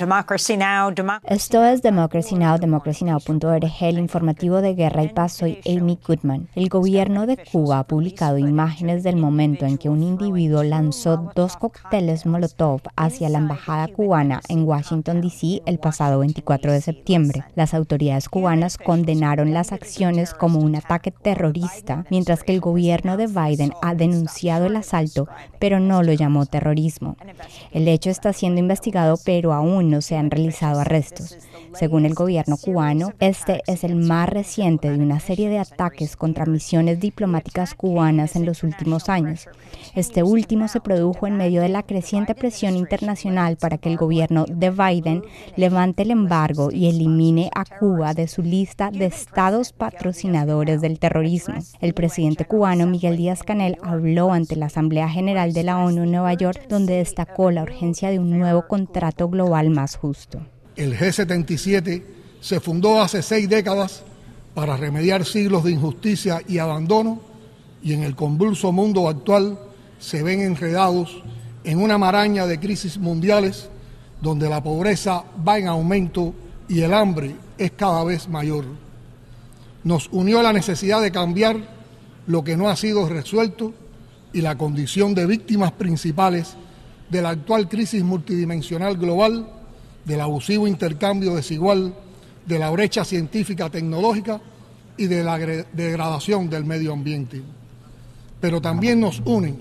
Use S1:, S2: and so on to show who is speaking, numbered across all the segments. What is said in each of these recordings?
S1: Esto es Democracy Now, democracynow.org, el informativo de Guerra y Paz. Soy Amy Goodman. El gobierno de Cuba ha publicado imágenes del momento en que un individuo lanzó dos cócteles Molotov hacia la embajada cubana en Washington, D.C. el pasado 24 de septiembre. Las autoridades cubanas condenaron las acciones como un ataque terrorista, mientras que el gobierno de Biden ha denunciado el asalto, pero no lo llamó terrorismo. El hecho está siendo investigado, pero aún no se han realizado arrestos. Según el gobierno cubano, este es el más reciente de una serie de ataques contra misiones diplomáticas cubanas en los últimos años. Este último se produjo en medio de la creciente presión internacional para que el gobierno de Biden levante el embargo y elimine a Cuba de su lista de estados patrocinadores del terrorismo. El presidente cubano Miguel Díaz Canel habló ante la Asamblea General de la ONU en Nueva York, donde destacó la urgencia de un nuevo contrato global
S2: el G77 se fundó hace seis décadas para remediar siglos de injusticia y abandono y en el convulso mundo actual se ven enredados en una maraña de crisis mundiales donde la pobreza va en aumento y el hambre es cada vez mayor. Nos unió la necesidad de cambiar lo que no ha sido resuelto y la condición de víctimas principales de la actual crisis multidimensional global del abusivo intercambio desigual, de la brecha científica tecnológica y de la degradación del medio ambiente. Pero también nos unen,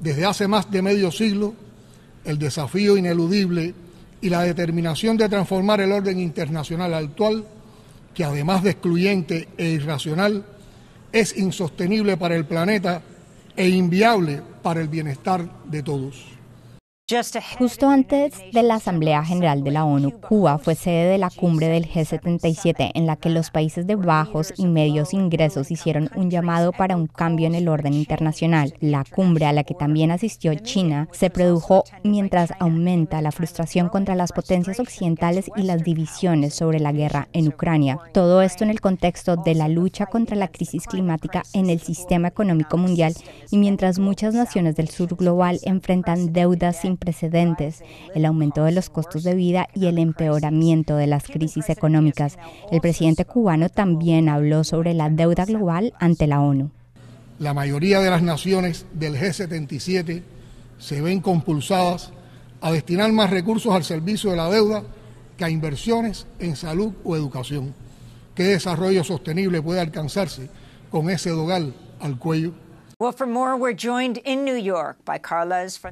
S2: desde hace más de medio siglo, el desafío ineludible y la determinación de transformar el orden internacional actual, que además de excluyente e irracional, es insostenible para el planeta e inviable para el bienestar de todos.
S1: Justo antes de la Asamblea General de la ONU, Cuba fue sede de la cumbre del G77 en la que los países de bajos y medios ingresos hicieron un llamado para un cambio en el orden internacional. La cumbre a la que también asistió China se produjo mientras aumenta la frustración contra las potencias occidentales y las divisiones sobre la guerra en Ucrania. Todo esto en el contexto de la lucha contra la crisis climática en el sistema económico mundial y mientras muchas naciones del sur global enfrentan deudas sin precedentes, el aumento de los costos de vida y el empeoramiento de las crisis económicas. El presidente cubano también habló sobre la deuda
S2: global ante la ONU. La mayoría de las naciones del G77 se ven compulsadas a destinar más recursos al servicio de la deuda que a inversiones en salud o educación. ¿Qué desarrollo sostenible puede alcanzarse con ese dogal al cuello?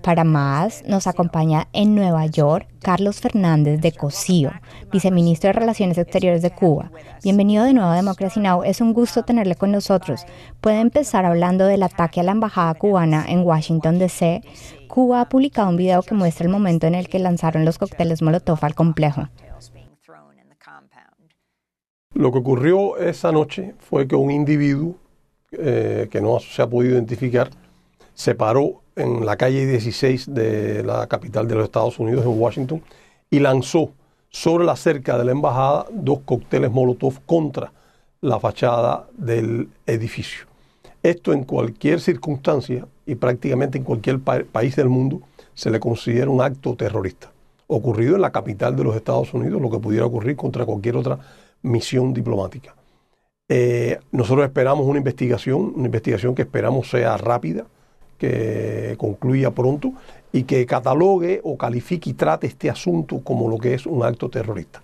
S1: Para más, nos acompaña en Nueva York Carlos Fernández de Cosío, viceministro de Relaciones Exteriores de Cuba. Bienvenido de nuevo a Democracy Now! Es un gusto tenerle con nosotros. Puede empezar hablando del ataque a la embajada cubana en Washington, D.C. Cuba ha publicado un video que muestra el momento en el que lanzaron los cócteles Molotov al complejo.
S3: Lo que ocurrió esa noche fue que un individuo eh, que no se ha podido identificar, se paró en la calle 16 de la capital de los Estados Unidos, en Washington, y lanzó sobre la cerca de la embajada dos cócteles Molotov contra la fachada del edificio. Esto en cualquier circunstancia y prácticamente en cualquier país del mundo se le considera un acto terrorista, ocurrido en la capital de los Estados Unidos, lo que pudiera ocurrir contra cualquier otra misión diplomática. Eh, nosotros esperamos una investigación, una investigación que esperamos sea rápida, que concluya pronto y que catalogue o califique y trate este asunto como lo que es un acto terrorista.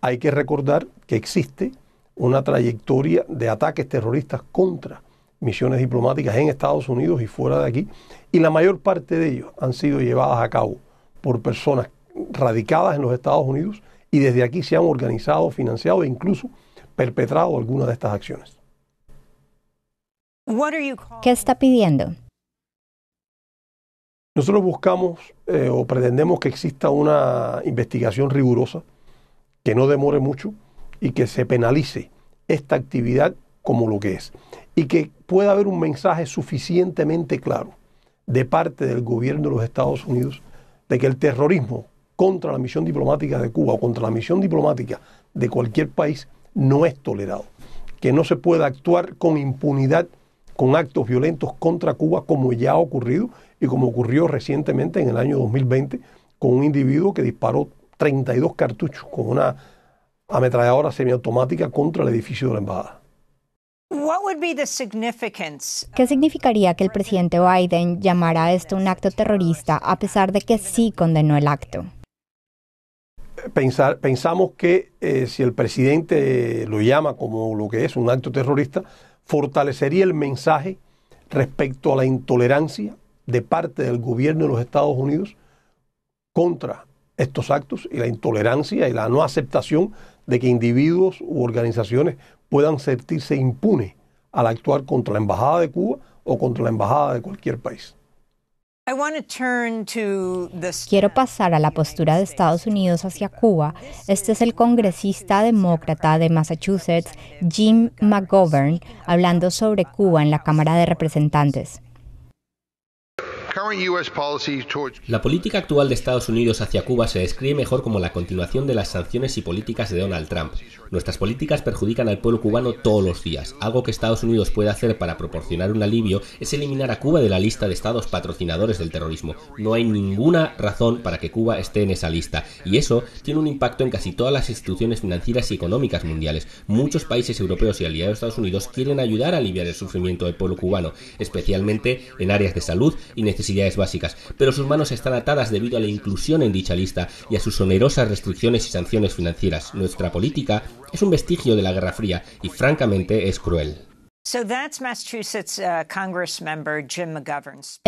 S3: Hay que recordar que existe una trayectoria de ataques terroristas contra misiones diplomáticas en Estados Unidos y fuera de aquí, y la mayor parte de ellos han sido llevadas a cabo por personas radicadas en los Estados Unidos y desde aquí se han organizado, financiado e incluso perpetrado alguna de estas acciones.
S1: ¿Qué está pidiendo?
S3: Nosotros buscamos eh, o pretendemos que exista una investigación rigurosa, que no demore mucho y que se penalice esta actividad como lo que es. Y que pueda haber un mensaje suficientemente claro de parte del gobierno de los Estados Unidos de que el terrorismo contra la misión diplomática de Cuba o contra la misión diplomática de cualquier país no es tolerado. Que no se pueda actuar con impunidad con actos violentos contra Cuba como ya ha ocurrido y como ocurrió recientemente en el año 2020 con un individuo que disparó 32 cartuchos con una ametralladora semiautomática contra el edificio de la embajada.
S4: ¿Qué
S1: significaría que el presidente Biden llamara esto un acto terrorista a pesar de que sí condenó el acto?
S3: pensamos que eh, si el presidente lo llama como lo que es un acto terrorista, fortalecería el mensaje respecto a la intolerancia de parte del gobierno de los Estados Unidos contra estos actos y la intolerancia y la no aceptación de que individuos u organizaciones puedan sentirse impunes al actuar contra la Embajada de Cuba o contra la Embajada de cualquier país.
S1: Quiero pasar a la postura de Estados Unidos hacia Cuba. Este es el congresista demócrata de Massachusetts, Jim McGovern, hablando sobre Cuba en la Cámara de Representantes.
S2: La política actual de Estados Unidos hacia Cuba se describe mejor como la continuación de las sanciones y políticas de Donald Trump. Nuestras políticas perjudican al pueblo cubano todos los días. Algo que Estados Unidos puede hacer para proporcionar un alivio es eliminar a Cuba de la lista de estados patrocinadores del terrorismo. No hay ninguna razón para que Cuba esté en esa lista. Y eso tiene un impacto en casi todas las instituciones financieras y económicas mundiales. Muchos países europeos y aliados de Estados Unidos quieren ayudar a aliviar el sufrimiento del pueblo cubano, especialmente en áreas de salud y necesidades ideas básicas, pero sus manos están atadas debido a la inclusión en dicha lista y a sus onerosas restricciones y sanciones financieras. Nuestra política es un vestigio de la Guerra Fría y francamente es cruel.
S4: Uh,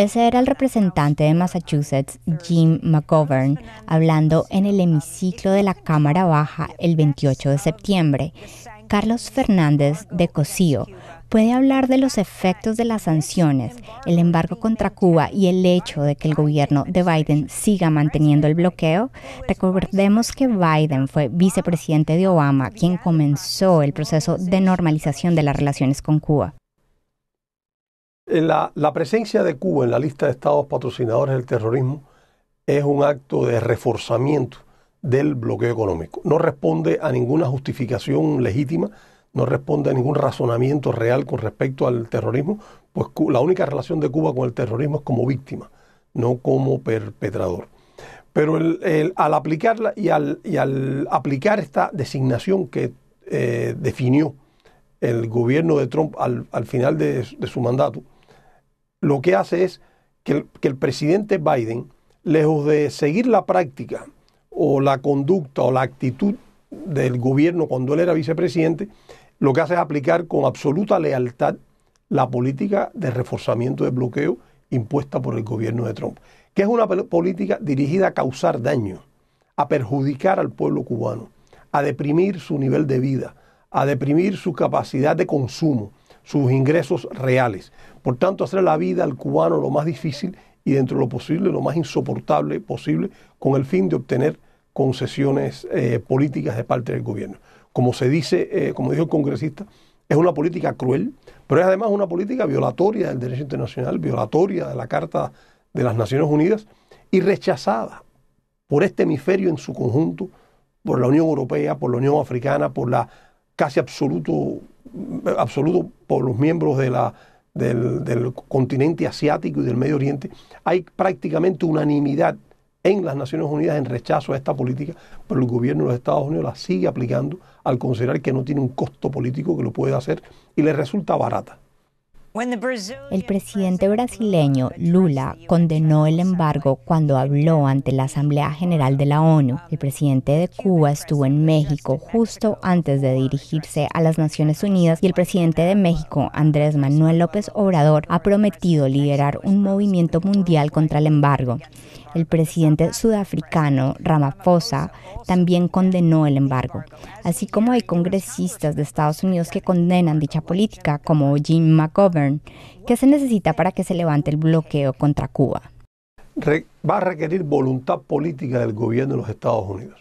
S1: Ese era el representante de Massachusetts, Jim McGovern, hablando en el hemiciclo de la Cámara Baja el 28 de septiembre. Carlos Fernández de Cosío puede hablar de los efectos de las sanciones, el embargo contra Cuba y el hecho de que el gobierno de Biden siga manteniendo el bloqueo? Recordemos que Biden fue vicepresidente de Obama quien comenzó el proceso de normalización de las relaciones con Cuba.
S3: la presencia de Cuba en la lista de estados patrocinadores del terrorismo es un acto de reforzamiento del bloqueo económico. No responde a ninguna justificación legítima no responde a ningún razonamiento real con respecto al terrorismo, pues la única relación de Cuba con el terrorismo es como víctima, no como perpetrador. Pero al aplicarla y al, aplicar esta designación que eh, definió el gobierno de Trump al, final de, su mandato, lo que hace es que que el presidente Biden, lejos de seguir la práctica o la conducta o la actitud del gobierno cuando él era vicepresidente, lo que hace es aplicar con absoluta lealtad la política de reforzamiento de bloqueo impuesta por el gobierno de Trump, que es una política dirigida a causar daño, a perjudicar al pueblo cubano, a deprimir su nivel de vida, a deprimir su capacidad de consumo, sus ingresos reales. Por tanto, hacer la vida al cubano lo más difícil y dentro de lo posible, lo más insoportable posible, con el fin de obtener concesiones eh, políticas de parte del gobierno. Como se dice, eh, como dijo el congresista, es una política cruel, pero es además una política violatoria del derecho internacional, violatoria de la Carta de las Naciones Unidas y rechazada por este hemisferio en su conjunto, por la Unión Europea, por la Unión Africana, por la casi absoluto, absoluto por los miembros del, del continente asiático y del Medio Oriente. Hay prácticamente unanimidad en las Naciones Unidas en rechazo a esta política, pero el gobierno de los Estados Unidos la sigue aplicando al considerar que no tiene un costo político que lo pueda hacer y le resulta barata.
S1: El presidente brasileño Lula condenó el embargo cuando habló ante la Asamblea General de la ONU. El presidente de Cuba estuvo en México justo antes de dirigirse a las Naciones Unidas y el presidente de México, Andrés Manuel López Obrador, ha prometido liderar un movimiento mundial contra el embargo. El presidente sudafricano Ramaphosa también condenó el embargo, así como hay congresistas de Estados Unidos que condenan dicha política, como Jim McGovern, que se necesita para que se levante el bloqueo contra Cuba.
S3: va a requerir voluntad política del gobierno de los Estados Unidos,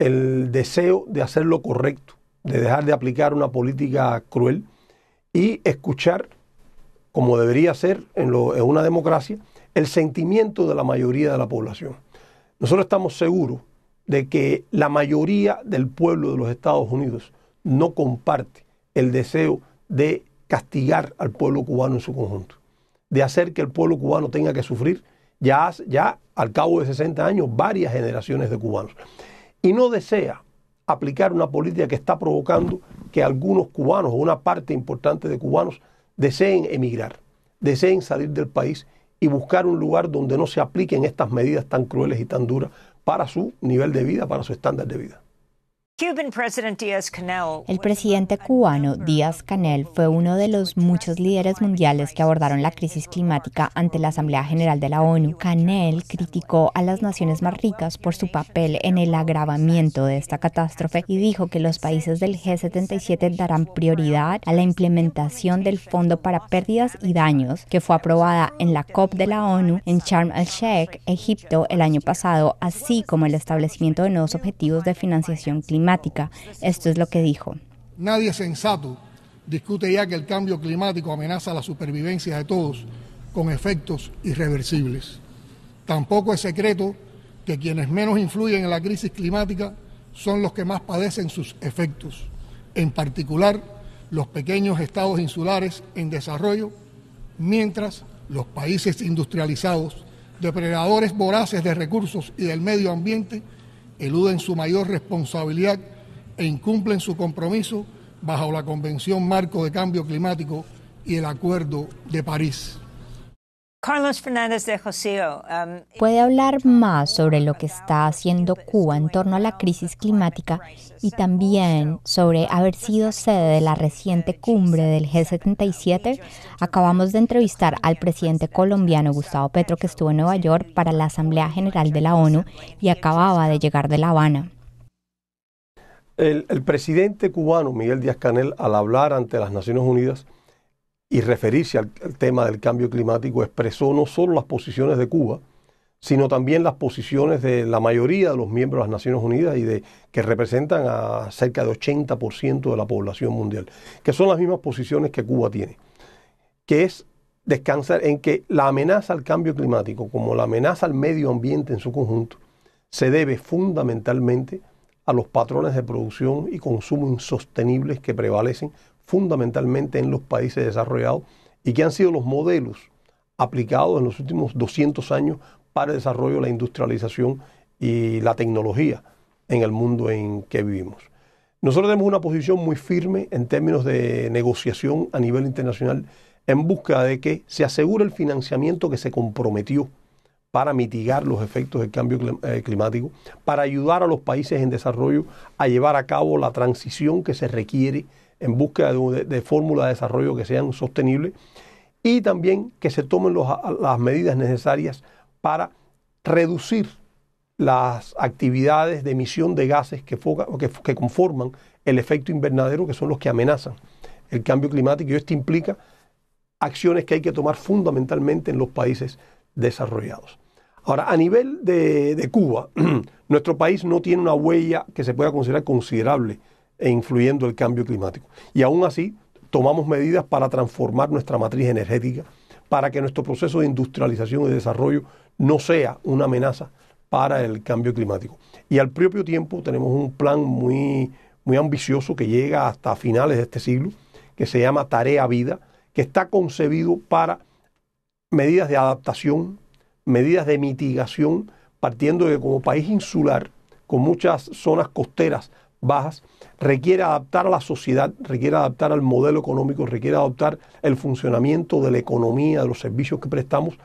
S3: el deseo de hacer lo correcto, de dejar de aplicar una política cruel y escuchar, como debería ser en una democracia, el sentimiento de la mayoría de la población. Nosotros estamos seguros de que la mayoría del pueblo de los Estados Unidos no comparte el deseo de castigar al pueblo cubano en su conjunto, de hacer que el pueblo cubano tenga que sufrir ya, ya al cabo de 60 años varias generaciones de cubanos. Y no desea aplicar una política que está provocando que algunos cubanos o una parte importante de cubanos deseen emigrar, deseen salir del país y buscar un lugar donde no se apliquen estas medidas tan crueles y tan duras para su nivel de vida, para su estándar de vida.
S1: El presidente cubano Díaz Canel fue uno de los muchos líderes mundiales que abordaron la crisis climática ante la Asamblea General de la ONU. Canel criticó a las naciones más ricas por su papel en el agravamiento de esta catástrofe y dijo que los países del G77 darán prioridad a la implementación del Fondo para Pérdidas y Daños, que fue aprobada en la COP de la ONU en Sharm el-Sheikh, Egipto, el año pasado, así como el establecimiento de nuevos objetivos de financiación climática esto es lo que dijo.
S2: Nadie sensato discute ya que el cambio climático amenaza la supervivencia de todos con efectos irreversibles. Tampoco es secreto que quienes menos influyen en la crisis climática son los que más padecen sus efectos, en particular los pequeños estados insulares en desarrollo, mientras los países industrializados, depredadores voraces de recursos y del medio ambiente, eluden su mayor responsabilidad e incumplen su compromiso bajo la Convención Marco de Cambio Climático y el Acuerdo de París.
S4: Carlos Fernández de José. Um,
S1: Puede hablar más sobre lo que está haciendo Cuba en torno a la crisis climática y también sobre haber sido sede de la reciente cumbre del G77. Acabamos de entrevistar al presidente colombiano Gustavo Petro que estuvo en Nueva York para la Asamblea General de la ONU y acababa de llegar de La Habana.
S3: el presidente cubano Miguel Díaz Canel al hablar ante las Naciones Unidas y referirse al, tema del cambio climático, expresó no solo las posiciones de Cuba, sino también las posiciones de la mayoría de los miembros de las Naciones Unidas y de que representan a cerca de 80% de la población mundial, que son las mismas posiciones que Cuba tiene, que es descansar en que la amenaza al cambio climático, como la amenaza al medio ambiente en su conjunto, se debe fundamentalmente a los patrones de producción y consumo insostenibles que prevalecen fundamentalmente en los países desarrollados y que han sido los modelos aplicados en los últimos 200 años para el desarrollo, de la industrialización y la tecnología en el mundo en que vivimos. Nosotros tenemos una posición muy firme en términos de negociación a nivel internacional en busca de que se asegure el financiamiento que se comprometió para mitigar los efectos del cambio eh, climático, para ayudar a los países en desarrollo a llevar a cabo la transición que se requiere en búsqueda de, fórmulas de desarrollo que sean sostenibles y también que se tomen las medidas necesarias para reducir las actividades de emisión de gases que, conforman el efecto invernadero, que son los que amenazan el cambio climático. Y esto implica acciones que hay que tomar fundamentalmente en los países desarrollados. Ahora, a nivel de Cuba, nuestro país no tiene una huella que se pueda considerar considerable e influyendo el cambio climático. Y aún así, tomamos medidas para transformar nuestra matriz energética, para que nuestro proceso de industrialización y desarrollo no sea una amenaza para el cambio climático. Y al propio tiempo tenemos un plan muy, muy ambicioso que llega hasta finales de este siglo, que se llama Tarea Vida, que está concebido para medidas de adaptación, medidas de mitigación, partiendo de que como país insular, con muchas zonas costeras bajas, requiere adaptar a la sociedad, requiere adaptar al modelo económico, requiere adaptar el funcionamiento de la economía, de los servicios que prestamos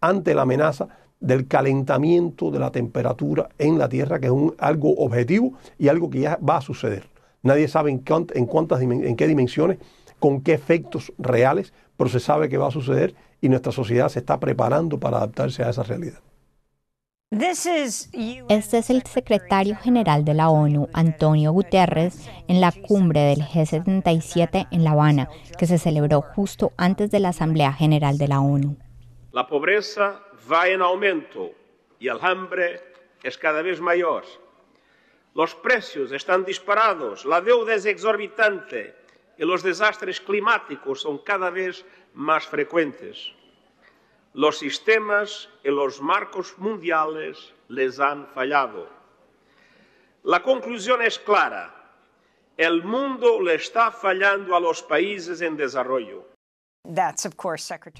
S3: ante la amenaza del calentamiento de la temperatura en la Tierra, que es un, algo objetivo y algo que ya va a suceder. Nadie sabe cuántas, en qué dimensiones, con qué efectos reales, pero se sabe que va a suceder y nuestra sociedad se está preparando para adaptarse a esa realidad.
S1: Este es el secretario general de la ONU, Antonio Guterres, en la cumbre del G77 en La Habana, que se celebró justo antes de la Asamblea General de la ONU.
S3: La pobreza va en aumento y el hambre es cada vez mayor. Los precios están disparados, la deuda es exorbitante y los desastres climáticos son cada vez más frecuentes los sistemas y los marcos mundiales les han fallado. La conclusión es clara. El mundo le está fallando a los países en desarrollo.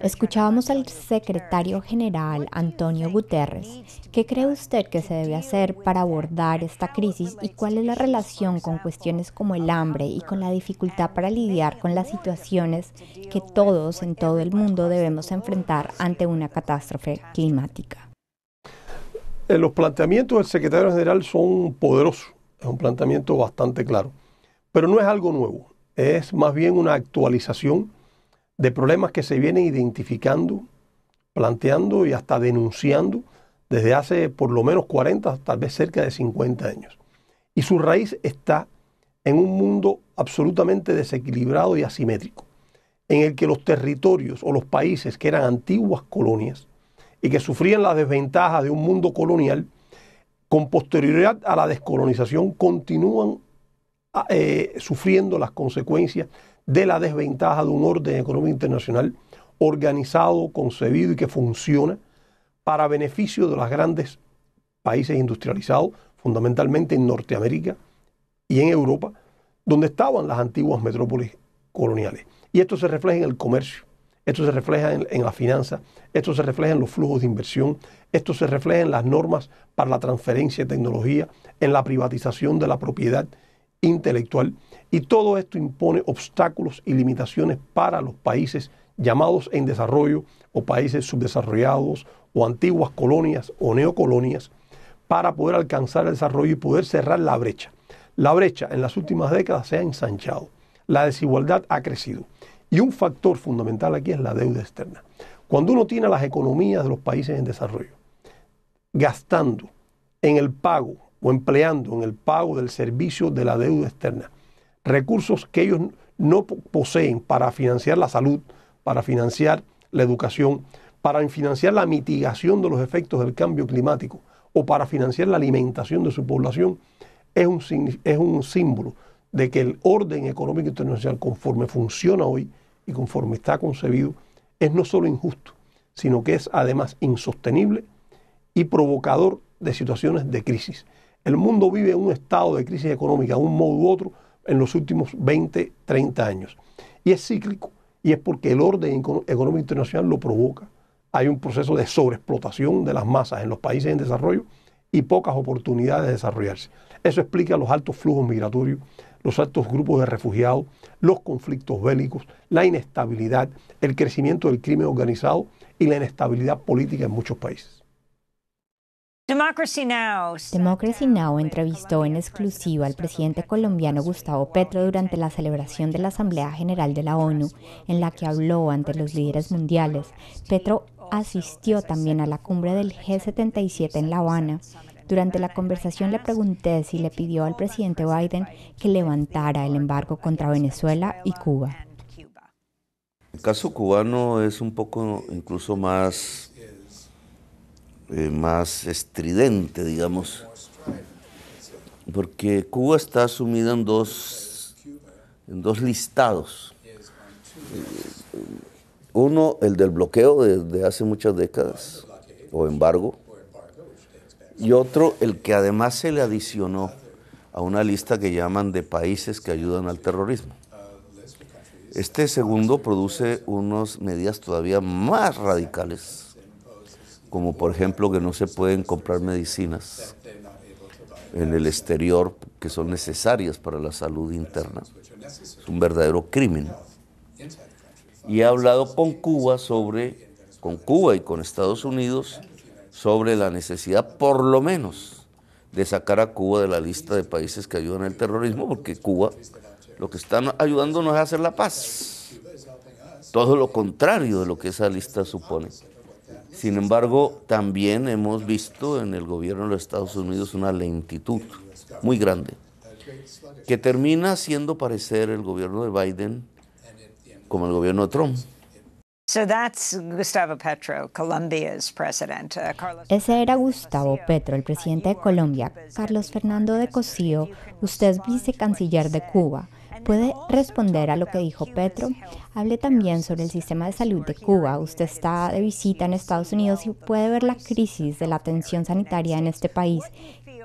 S1: Escuchábamos al secretario general Antonio Guterres. ¿Qué cree usted que se debe hacer para abordar esta crisis y cuál es la relación con cuestiones como el hambre y con la dificultad para lidiar con las situaciones que todos en todo el mundo debemos enfrentar ante una catástrofe climática?
S3: Eh, los planteamientos del secretario general son poderosos, es un planteamiento bastante claro, pero no es algo nuevo, es más bien una actualización de problemas que se vienen identificando, planteando y hasta denunciando desde hace por lo menos 40, tal vez cerca de 50 años. Y su raíz está en un mundo absolutamente desequilibrado y asimétrico, en el que los territorios o los países que eran antiguas colonias y que sufrían las desventajas de un mundo colonial, con posterioridad a la descolonización, continúan eh, sufriendo las consecuencias de la desventaja de un orden económico internacional organizado, concebido y que funciona para beneficio de los grandes países industrializados, fundamentalmente en Norteamérica y en Europa, donde estaban las antiguas metrópolis coloniales. Y esto se refleja en el comercio, esto se refleja en, en la finanza, esto se refleja en los flujos de inversión, esto se refleja en las normas para la transferencia de tecnología, en la privatización de la propiedad intelectual y todo esto impone obstáculos y limitaciones para los países llamados en desarrollo o países subdesarrollados o antiguas colonias o neocolonias para poder alcanzar el desarrollo y poder cerrar la brecha. La brecha en las últimas décadas se ha ensanchado, la desigualdad ha crecido y un factor fundamental aquí es la deuda externa. Cuando uno tiene las economías de los países en desarrollo gastando en el pago o empleando en el pago del servicio de la deuda externa recursos que ellos no poseen para financiar la salud, para financiar la educación, para financiar la mitigación de los efectos del cambio climático o para financiar la alimentación de su población, es un, símbolo de que el orden económico internacional, conforme funciona hoy y conforme está concebido, es no solo injusto, sino que es además insostenible y provocador de situaciones de crisis. El mundo vive en un estado de crisis económica de un modo u otro en los últimos 20, 30 años. Y es cíclico, y es porque el orden económico internacional lo provoca. Hay un proceso de sobreexplotación de las masas en los países en desarrollo y pocas oportunidades de desarrollarse. Eso explica los altos flujos migratorios, los altos grupos de refugiados, los conflictos bélicos, la inestabilidad, el crecimiento del crimen organizado y la inestabilidad política en muchos países.
S1: Democracy Now! entrevistó en exclusiva al presidente colombiano Gustavo Petro durante la celebración de la Asamblea General de la ONU, en la que habló ante los líderes mundiales. Petro asistió también a la cumbre del G77 en La Habana. Durante la conversación le pregunté si le pidió al presidente Biden que levantara el embargo contra Venezuela y Cuba.
S5: El caso cubano es un poco incluso más eh, más estridente, digamos, porque Cuba está sumida en dos, en dos listados. Eh, uno, el del bloqueo de hace muchas décadas, o embargo, y otro, el que además se le adicionó a una lista que llaman de países que ayudan al terrorismo. Este segundo produce unas medidas todavía más radicales como por ejemplo que no se pueden comprar medicinas en el exterior que son necesarias para la salud interna. Es un verdadero crimen. Y he hablado con Cuba sobre, con Cuba y con Estados Unidos, sobre la necesidad por lo menos de sacar a Cuba de la lista de países que ayudan al terrorismo, porque Cuba lo que está ayudando no es hacer la paz. Todo lo contrario de lo que esa lista supone. Sin embargo, también hemos visto en el gobierno de los Estados Unidos una lentitud muy grande, que termina haciendo parecer el gobierno de Biden como el gobierno de Trump.
S4: Uh,
S1: Ese era Gustavo Petro, el presidente de Colombia. Carlos Fernando de Cosío, usted es vicecanciller de Cuba puede responder a lo que dijo Petro. Hable también sobre el sistema de salud de Cuba. Usted está de visita en Estados Unidos y puede ver la crisis de la atención sanitaria en este país.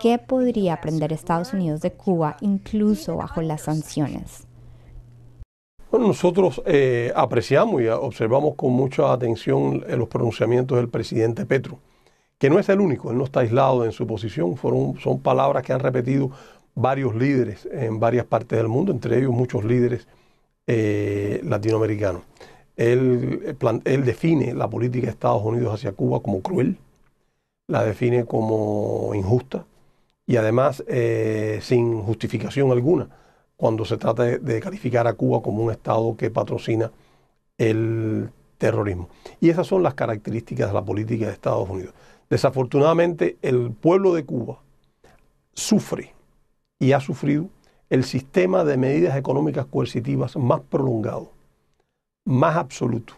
S1: ¿Qué podría aprender Estados Unidos de Cuba incluso bajo las sanciones?
S3: Bueno, nosotros eh, apreciamos y observamos con mucha atención eh, los pronunciamientos del presidente Petro que no es el único, él no está aislado en su posición, son palabras que han repetido varios líderes en varias partes del mundo, entre ellos muchos líderes eh, latinoamericanos. Eh, él, define la política de Estados Unidos hacia Cuba como cruel, la define como injusta y además eh, sin justificación alguna cuando se trata de, calificar a Cuba como un Estado que patrocina el terrorismo. Y esas son las características de la política de Estados Unidos. Desafortunadamente, el pueblo de Cuba sufre y ha sufrido el sistema de medidas económicas coercitivas más prolongado, más absoluto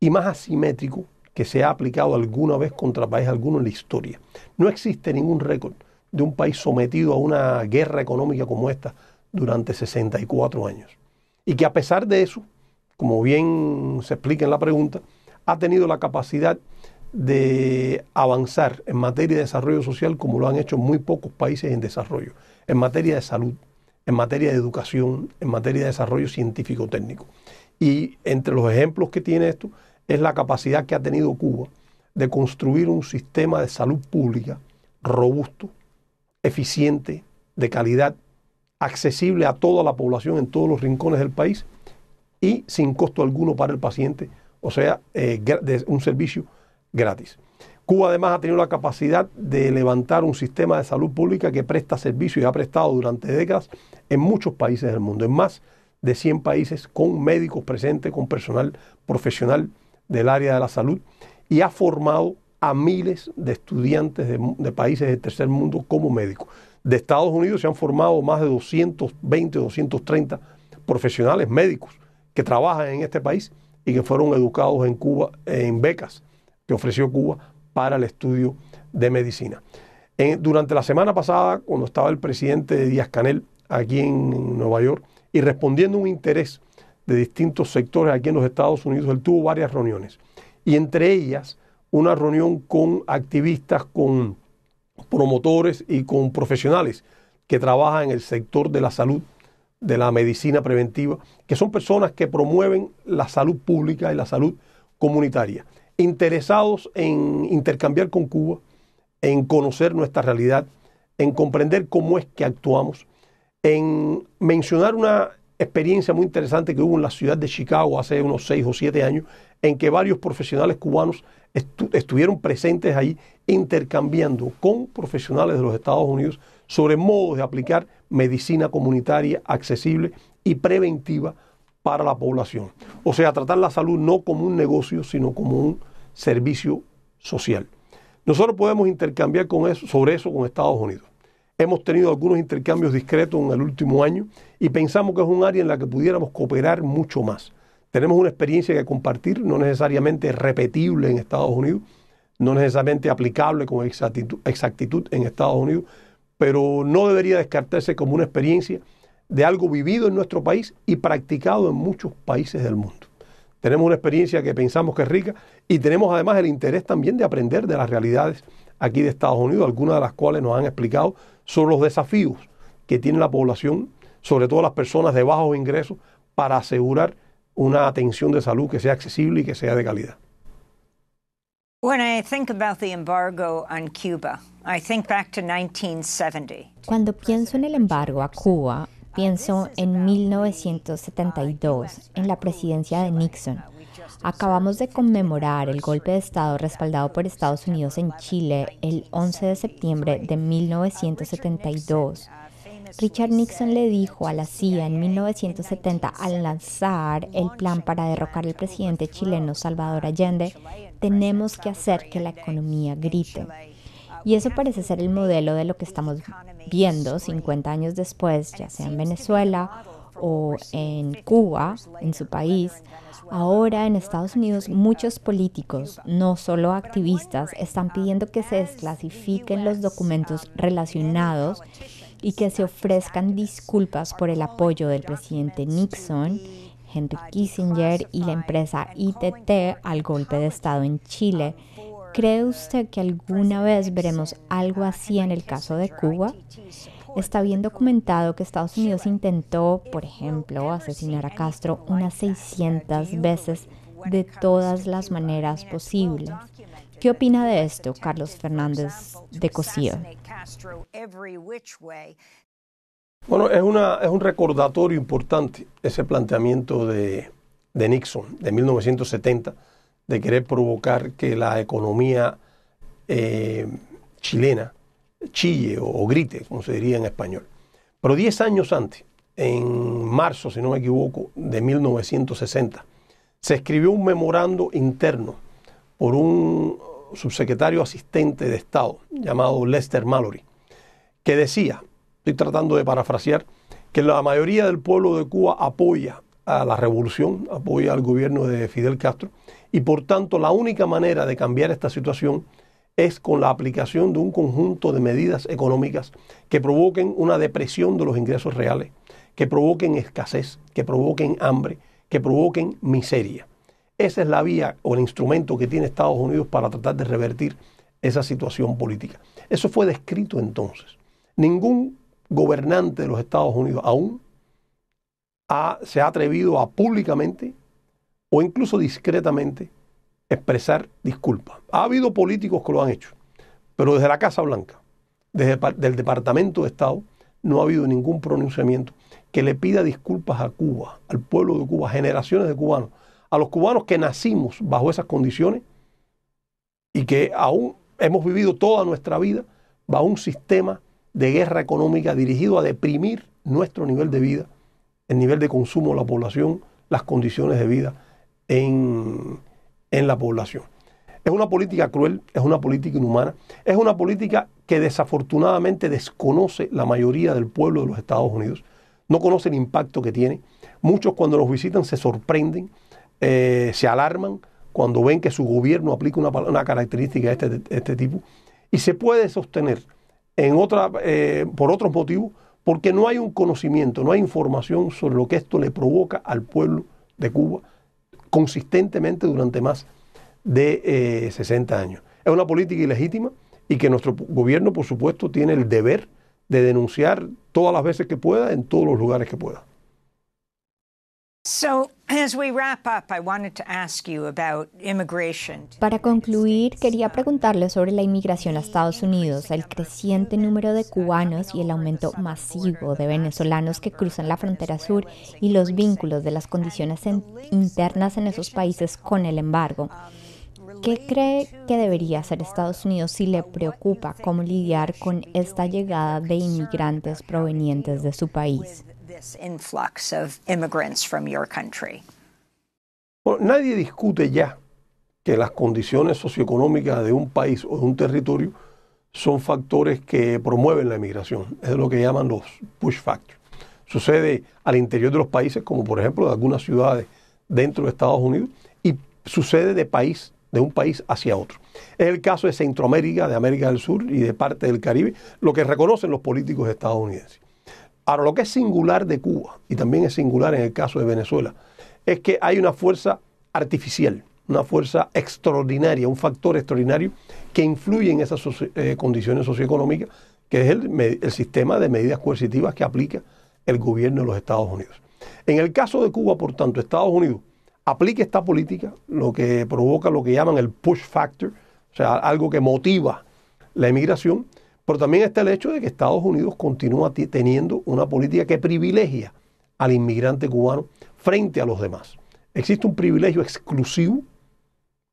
S3: y más asimétrico que se ha aplicado alguna vez contra país alguno en la historia. No existe ningún récord de un país sometido a una guerra económica como esta durante 64 años. Y que a pesar de eso, como bien se explica en la pregunta, ha tenido la capacidad de avanzar en materia de desarrollo social como lo han hecho muy pocos países en desarrollo en materia de salud, en materia de educación, en materia de desarrollo científico-técnico. Y entre los ejemplos que tiene esto es la capacidad que ha tenido Cuba de construir un sistema de salud pública robusto, eficiente, de calidad, accesible a toda la población en todos los rincones del país y sin costo alguno para el paciente, o sea, eh, un servicio gratis. Cuba además ha tenido la capacidad de levantar un sistema de salud pública que presta servicio y ha prestado durante décadas en muchos países del mundo, en más de 100 países, con médicos presentes, con personal profesional del área de la salud, y ha formado a miles de estudiantes de, países del tercer mundo como médicos. De Estados Unidos se han formado más de 220, 230 profesionales médicos que trabajan en este país y que fueron educados en Cuba en becas que ofreció Cuba para el estudio de medicina. durante la semana pasada, cuando estaba el presidente Díaz Canel aquí en Nueva York y respondiendo a un interés de distintos sectores aquí en los Estados Unidos, él tuvo varias reuniones. Y entre ellas, una reunión con activistas, con promotores y con profesionales que trabajan en el sector de la salud, de la medicina preventiva, que son personas que promueven la salud pública y la salud comunitaria interesados en intercambiar con Cuba, en conocer nuestra realidad, en comprender cómo es que actuamos, en mencionar una experiencia muy interesante que hubo en la ciudad de Chicago hace unos seis o siete años, en que varios profesionales cubanos estuvieron presentes ahí intercambiando con profesionales de los Estados Unidos sobre modos de aplicar medicina comunitaria accesible y preventiva para la población. O sea, tratar la salud no como un negocio, sino como un servicio social. Nosotros podemos intercambiar con eso, sobre eso con Estados Unidos. Hemos tenido algunos intercambios discretos en el último año y pensamos que es un área en la que pudiéramos cooperar mucho más. Tenemos una experiencia que compartir, no necesariamente repetible en Estados Unidos, no necesariamente aplicable con exactitud en Estados Unidos, pero no debería descartarse como una experiencia de algo vivido en nuestro país y practicado en muchos países del mundo tenemos una experiencia que pensamos que es rica y tenemos además el interés también de aprender de las realidades aquí de Estados Unidos, algunas de las cuales nos han explicado sobre los desafíos que tiene la población, sobre todo las personas de bajos ingresos, para asegurar una atención de salud que sea accesible y que sea de calidad.
S1: Cuando pienso en el embargo a Cuba, Pienso en 1972, en la presidencia de Nixon. Acabamos de conmemorar el golpe de Estado respaldado por Estados Unidos en Chile el 11 de septiembre de 1972. Richard Nixon le dijo a la CIA en 1970 al lanzar el plan para derrocar al presidente chileno Salvador Allende, tenemos que hacer que la economía grite. Y eso parece ser el modelo de lo que estamos viendo 50 años después, ya sea en Venezuela o en Cuba, en su país, ahora en Estados Unidos muchos políticos, no solo activistas, están pidiendo que se desclasifiquen los documentos relacionados y que se ofrezcan disculpas por el apoyo del presidente Nixon, Henry Kissinger y la empresa ITT al golpe de Estado en Chile ¿Cree usted que alguna vez veremos algo así en el caso de Cuba? Está bien documentado que Estados Unidos intentó, por ejemplo, asesinar a Castro unas 600 veces de todas las maneras posibles. ¿Qué opina de esto, Carlos Fernández de
S4: Cosío?
S3: Bueno, es, un recordatorio importante ese planteamiento de Nixon de 1970 de querer provocar que la economía eh, chilena chille o, o, grite, como se diría en español. Pero 10 años antes, en marzo, si no me equivoco, de 1960, se escribió un memorando interno por un subsecretario asistente de Estado llamado Lester Mallory, que decía, estoy tratando de parafrasear, que la mayoría del pueblo de Cuba apoya a la revolución, apoya al gobierno de Fidel Castro y por tanto, la única manera de cambiar esta situación es con la aplicación de un conjunto de medidas económicas que provoquen una depresión de los ingresos reales, que provoquen escasez, que provoquen hambre, que provoquen miseria. Esa es la vía o el instrumento que tiene Estados Unidos para tratar de revertir esa situación política. Eso fue descrito entonces. Ningún gobernante de los Estados Unidos aún se ha atrevido a públicamente o incluso discretamente expresar disculpas. Ha habido políticos que lo han hecho, pero desde la Casa Blanca, desde el Departamento de Estado, no ha habido ningún pronunciamiento que le pida disculpas a Cuba, al pueblo de Cuba, generaciones de cubanos, a los cubanos que nacimos bajo esas condiciones y que aún hemos vivido toda nuestra vida bajo un sistema de guerra económica dirigido a deprimir nuestro nivel de vida, el nivel de consumo de la población, las condiciones de vida en, la población. Es una política cruel, es una política inhumana, es una política que desafortunadamente desconoce la mayoría del pueblo de los Estados Unidos, no conoce el impacto que tiene. Muchos cuando los visitan se sorprenden, eh, se alarman cuando ven que su gobierno aplica una, característica este, de este, tipo y se puede sostener eh, por otros motivos porque no hay un conocimiento, no hay información sobre lo que esto le provoca al pueblo de Cuba, consistentemente durante más de 60 eh, años. Es una política ilegítima y que nuestro gobierno, por supuesto, tiene el deber de denunciar todas las veces que pueda, en todos los lugares que pueda.
S1: Para concluir, quería preguntarle sobre la inmigración a Estados Unidos, el creciente número de cubanos y el aumento masivo de venezolanos que cruzan la frontera sur y los vínculos de las condiciones internas en esos países con el embargo. ¿Qué cree que debería hacer Estados Unidos si le preocupa cómo lidiar con esta llegada de inmigrantes provenientes de su país?
S3: nadie discute ya que las condiciones socioeconómicas de un país o de un territorio son factores que promueven la emigración. Es lo que llaman los push factors. Sucede al interior de los países, como por ejemplo de algunas ciudades dentro de Estados Unidos, y sucede de país de un país hacia otro. Es el caso de Centroamérica, de América del Sur y de parte del Caribe, lo que reconocen los políticos estadounidenses. Ahora, lo que es singular de Cuba, y también es singular en el caso de Venezuela, es que hay una fuerza artificial, una fuerza extraordinaria, un factor extraordinario que influye en esas eh, condiciones socioeconómicas, que es el, el sistema de medidas coercitivas que aplica el gobierno de los Estados Unidos. En el caso de Cuba, por tanto, Estados Unidos aplica esta política, lo que provoca lo que llaman el push factor, o sea, algo que motiva la emigración, pero también está el hecho de que Estados Unidos continúa teniendo una política que privilegia al inmigrante cubano frente a los demás. Existe un privilegio exclusivo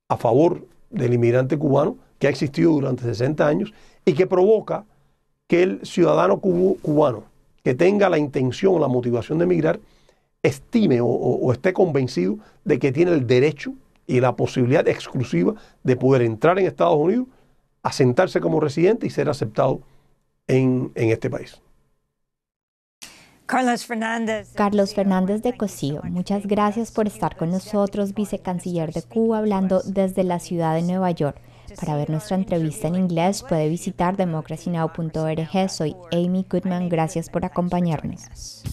S3: a favor del inmigrante cubano que ha existido durante 60 años y que provoca que el ciudadano cubano que tenga la intención o la motivación de emigrar estime o, o, esté convencido de que tiene el derecho y la posibilidad exclusiva de poder entrar en Estados Unidos asentarse como residente y ser aceptado en, este país.
S1: Carlos Fernández. Carlos Fernández de Cosío, muchas gracias por estar con nosotros, vicecanciller de Cuba, hablando desde la ciudad de Nueva York. Para ver nuestra entrevista en inglés puede visitar democracynow.org. Soy Amy Goodman, gracias por acompañarnos.